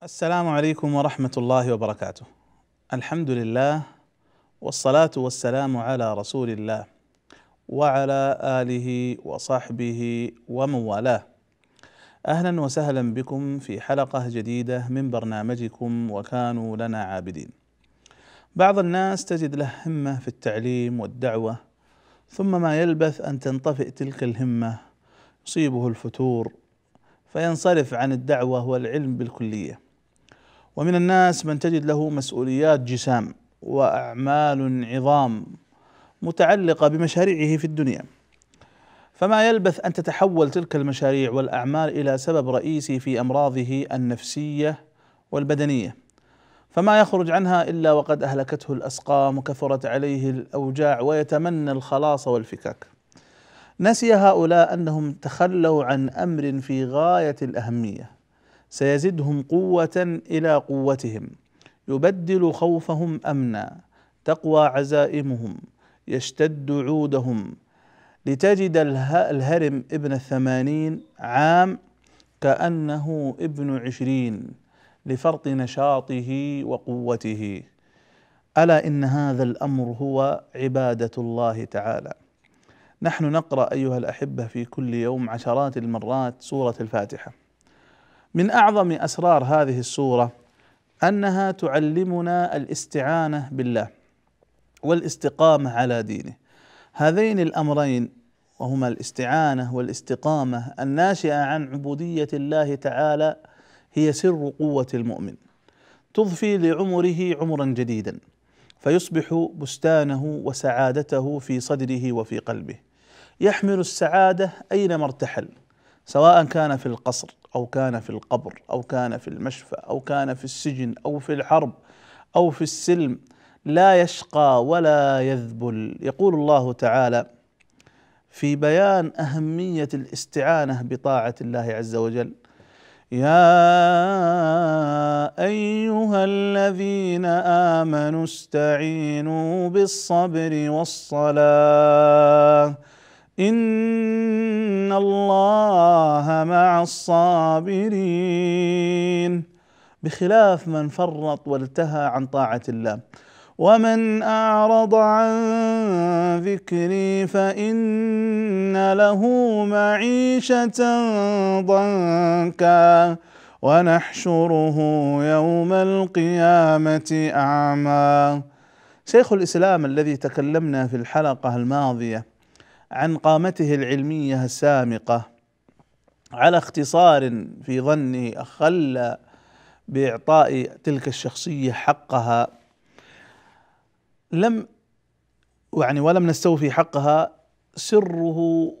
السلام عليكم ورحمة الله وبركاته. الحمد لله والصلاة والسلام على رسول الله وعلى آله وصحبه ومن والاه. أهلا وسهلا بكم في حلقة جديدة من برنامجكم وكانوا لنا عابدين. بعض الناس تجد له همة في التعليم والدعوة ثم ما يلبث أن تنطفئ تلك الهمة يصيبه الفتور فينصرف عن الدعوة والعلم بالكلية. ومن الناس من تجد له مسؤوليات جسام واعمال عظام متعلقه بمشاريعه في الدنيا فما يلبث ان تتحول تلك المشاريع والاعمال الى سبب رئيسي في امراضه النفسيه والبدنيه فما يخرج عنها الا وقد اهلكته الاسقام وكثرت عليه الاوجاع ويتمنى الخلاص والفكاك نسي هؤلاء انهم تخلوا عن امر في غايه الاهميه سيزدهم قوه الى قوتهم يبدل خوفهم امنا تقوى عزائمهم يشتد عودهم لتجد الهرم ابن الثمانين عام كأنه ابن عشرين لفرط نشاطه وقوته ألا إن هذا الأمر هو عبادة الله تعالى نحن نقرأ أيها الأحبة في كل يوم عشرات المرات سورة الفاتحة من اعظم اسرار هذه السوره انها تعلمنا الاستعانه بالله والاستقامه على دينه هذين الامرين وهما الاستعانه والاستقامه الناشئه عن عبوديه الله تعالى هي سر قوه المؤمن تضفي لعمره عمرا جديدا فيصبح بستانه وسعادته في صدره وفي قلبه يحمل السعاده اينما ارتحل سواء كان في القصر أو كان في القبر أو كان في المشفى أو كان في السجن أو في الحرب أو في السلم لا يشقى ولا يذبل يقول الله تعالى في بيان أهمية الاستعانة بطاعة الله عز وجل يا ايها الذين امنوا استعينوا بالصبر والصلاه ان الله مع الصابرين بخلاف من فرط والتهى عن طاعه الله ومن اعرض عن ذكري فان له معيشه ضنكا ونحشره يوم القيامه اعمى شيخ الاسلام الذي تكلمنا في الحلقه الماضيه عن قامته العلميه السامقه على اختصار في ظني اخل باعطاء تلك الشخصيه حقها لم يعني ولم نستوفي حقها سره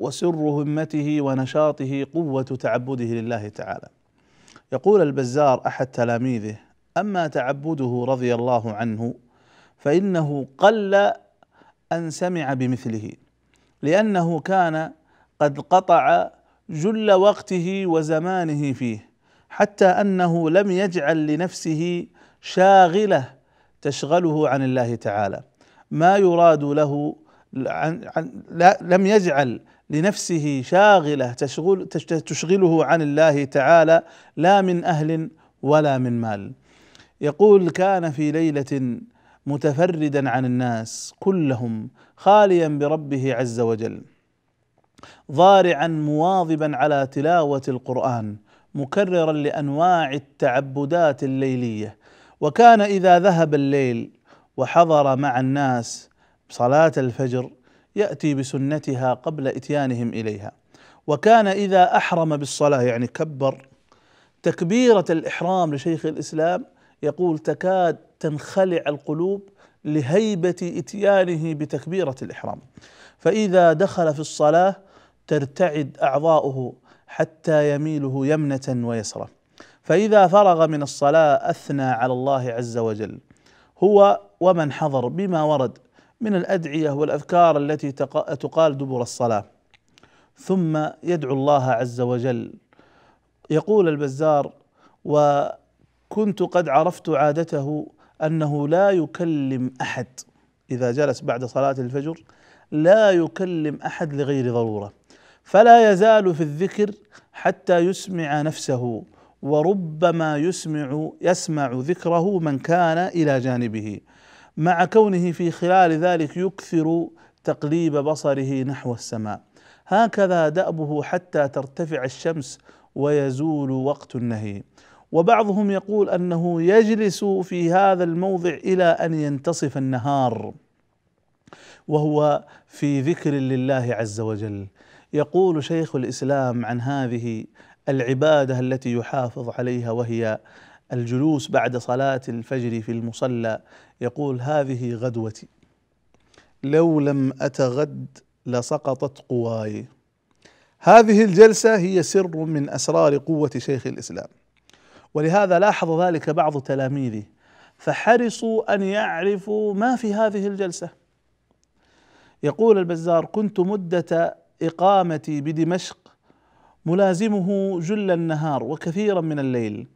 وسر همته ونشاطه قوه تعبده لله تعالى يقول البزار احد تلاميذه اما تعبده رضي الله عنه فانه قل ان سمع بمثله لأنه كان قد قطع جل وقته وزمانه فيه حتى أنه لم يجعل لنفسه شاغلة تشغله عن الله تعالى ما يراد له عن عن لا لم يجعل لنفسه شاغله تشغل تشغله عن الله تعالى لا من اهل ولا من مال. يقول كان في ليله متفردا عن الناس كلهم خاليا بربه عز وجل ضارعا مواظبا على تلاوه القران مكررا لانواع التعبدات الليليه وكان اذا ذهب الليل وحضر مع الناس صلاه الفجر ياتي بسنتها قبل اتيانهم اليها وكان اذا احرم بالصلاه يعني كبر تكبيره الاحرام لشيخ الاسلام يقول تكاد تنخلع القلوب لهيبة إتيانه بتكبيرة الإحرام فإذا دخل في الصلاة ترتعد أعضاؤه حتى يميله يمنة ويسرة فإذا فرغ من الصلاة أثنى على الله عز وجل هو ومن حضر بما ورد من الأدعية والأذكار التي تقال دبر الصلاة ثم يدعو الله عز وجل يقول البزار وكنت قد عرفت عادته انه لا يكلم احد اذا جلس بعد صلاه الفجر لا يكلم احد لغير ضروره فلا يزال في الذكر حتى يسمع نفسه وربما يسمع يسمع ذكره من كان الى جانبه مع كونه في خلال ذلك يكثر تقليب بصره نحو السماء هكذا دأبه حتى ترتفع الشمس ويزول وقت النهي وبعضهم يقول انه يجلس في هذا الموضع الى ان ينتصف النهار وهو في ذكر لله عز وجل يقول شيخ الاسلام عن هذه العباده التي يحافظ عليها وهي الجلوس بعد صلاه الفجر في المصلى يقول هذه غدوتي لو لم اتغد لسقطت قواي هذه الجلسه هي سر من اسرار قوه شيخ الاسلام ولهذا لاحظ ذلك بعض تلاميذه فحرصوا ان يعرفوا ما في هذه الجلسه يقول البزار كنت مده اقامتي بدمشق ملازمه جل النهار وكثيرا من الليل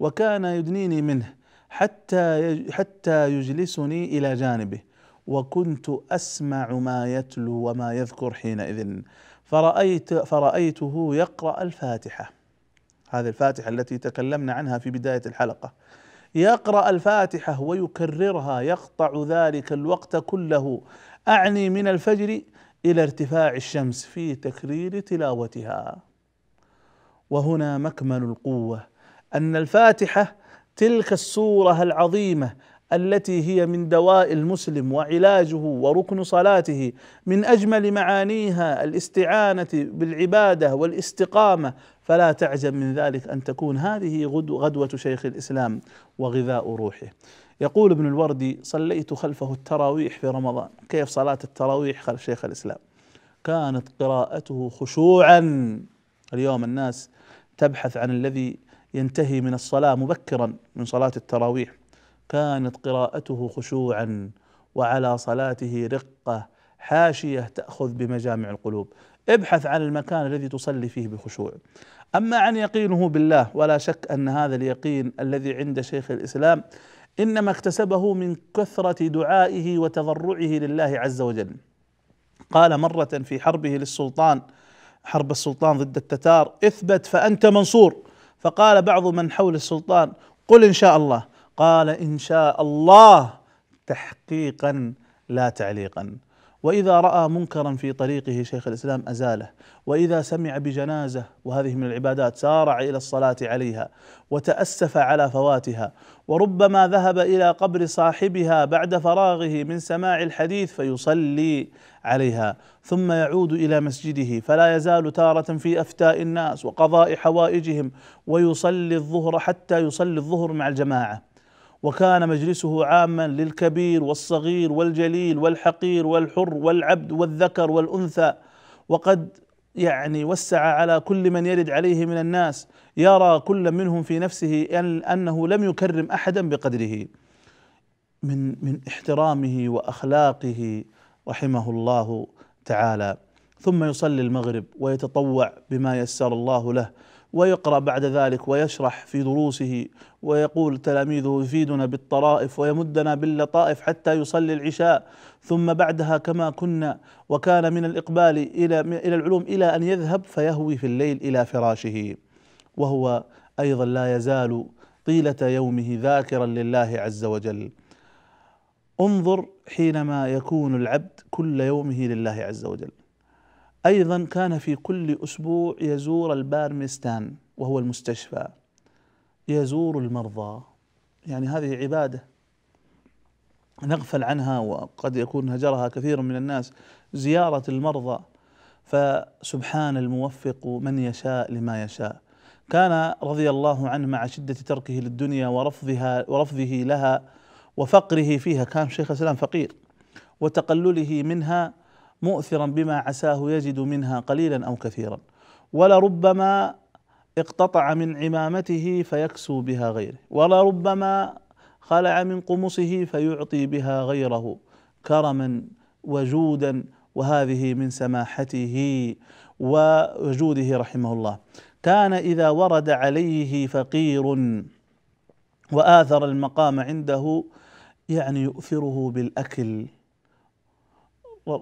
وكان يدنيني منه حتى حتى يجلسني الى جانبه وكنت اسمع ما يتلو وما يذكر حينئذ فرأيت فرأيته يقرأ الفاتحة هذه الفاتحة التي تكلمنا عنها في بداية الحلقة يقرأ الفاتحة ويكررها يقطع ذلك الوقت كله أعني من الفجر إلى ارتفاع الشمس في تكرير تلاوتها وهنا مكمن القوة أن الفاتحة تلك السورة العظيمة التي هي من دواء المسلم وعلاجه وركن صلاته من اجمل معانيها الاستعانه بالعباده والاستقامه فلا تعجب من ذلك ان تكون هذه غدوه شيخ الاسلام وغذاء روحه. يقول ابن الوردي: صليت خلفه التراويح في رمضان، كيف صلاه التراويح خلف شيخ الاسلام؟ كانت قراءته خشوعا. اليوم الناس تبحث عن الذي ينتهي من الصلاه مبكرا من صلاه التراويح. كانت قراءته خشوعا وعلى صلاته رقه حاشيه تاخذ بمجامع القلوب. ابحث عن المكان الذي تصلي فيه بخشوع أما عن يقينه بالله ولا شك أن هذا اليقين الذي عند شيخ الإسلام إنما اكتسبه من كثرة دعائه وتضرعه لله عز وجل قال مرة في حربه للسلطان حرب السلطان ضد التتار اثبت فأنت منصور فقال بعض من حول السلطان قل إن شاء الله قال إن شاء الله تحقيقا لا تعليقا واذا راى منكرا في طريقه شيخ الاسلام ازاله واذا سمع بجنازه وهذه من العبادات سارع الى الصلاه عليها وتاسف على فواتها وربما ذهب الى قبر صاحبها بعد فراغه من سماع الحديث فيصلي عليها ثم يعود الى مسجده فلا يزال تاره في افتاء الناس وقضاء حوائجهم ويصلي الظهر حتى يصلي الظهر مع الجماعه وكان مجلسه عاما للكبير والصغير والجليل والحقير والحر والعبد والذكر والانثى وقد يعني وسع على كل من يرد عليه من الناس يرى كل منهم في نفسه انه لم يكرم احدا بقدره من من احترامه واخلاقه رحمه الله تعالى ثم يصلي المغرب ويتطوع بما يسر الله له ويقرأ بعد ذلك ويشرح في دروسه ويقول تلاميذه يفيدنا بالطرائف ويمدنا باللطائف حتى يصلي العشاء ثم بعدها كما كنا وكان من الإقبال إلى إلى العلوم إلى أن يذهب فيهوي في الليل إلى فراشه وهو أيضا لا يزال طيلة يومه ذاكرا لله عز وجل انظر حينما يكون العبد كل يومه لله عز وجل أيضا كان في كل أسبوع يزور البارمستان وهو المستشفى يزور المرضى يعني هذه عبادة نغفل عنها وقد يكون هجرها كثير من الناس زيارة المرضى فسبحان الموفق من يشاء لما يشاء كان رضي الله عنه مع شدة تركه للدنيا ورفضها ورفضه لها وفقره فيها كان شيخ الإسلام فقير وتقلله منها مؤثرا بما عساه يجد منها قليلا او كثيرا ولربما اقتطع من عمامته فيكسو بها غيره ولربما خلع من قمصه فيعطي بها غيره كرما وجودا وهذه من سماحته وجوده رحمه الله كان اذا ورد عليه فقير واثر المقام عنده يعني يؤثره بالاكل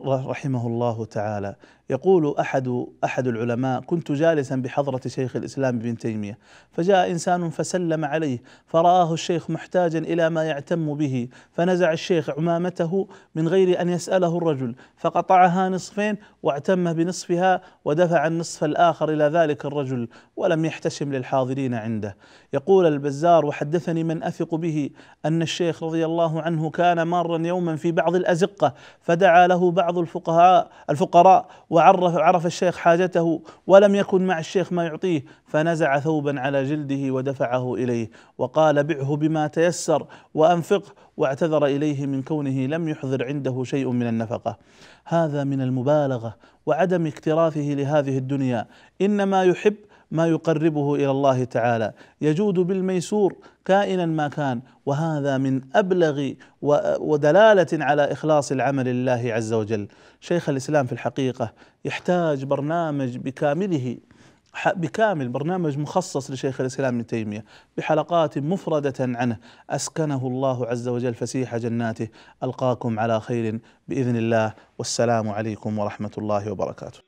رحمه الله تعالى يقول احد احد العلماء كنت جالسا بحضره شيخ الاسلام ابن تيميه فجاء انسان فسلم عليه فراه الشيخ محتاجا الى ما يعتم به فنزع الشيخ عمامته من غير ان يساله الرجل فقطعها نصفين واعتم بنصفها ودفع النصف الاخر الى ذلك الرجل ولم يحتشم للحاضرين عنده يقول البزار وحدثني من اثق به ان الشيخ رضي الله عنه كان مارا يوما في بعض الازقه فدعا له بعض الفقهاء الفقراء وعرف عرف الشيخ حاجته ولم يكن مع الشيخ ما يعطيه فنزع ثوبا على جلده ودفعه اليه وقال بعه بما تيسر وانفقه واعتذر اليه من كونه لم يحضر عنده شيء من النفقه هذا من المبالغه وعدم اكترافه لهذه الدنيا انما يحب ما يقربه الى الله تعالى يجود بالميسور كائنا ما كان وهذا من ابلغ ودلاله على اخلاص العمل لله عز وجل شيخ الاسلام في الحقيقه يحتاج برنامج بكامله بكامل برنامج مخصص لشيخ الاسلام ابن تيميه بحلقات مفرده عنه اسكنه الله عز وجل فسيح جناته القاكم على خير باذن الله والسلام عليكم ورحمه الله وبركاته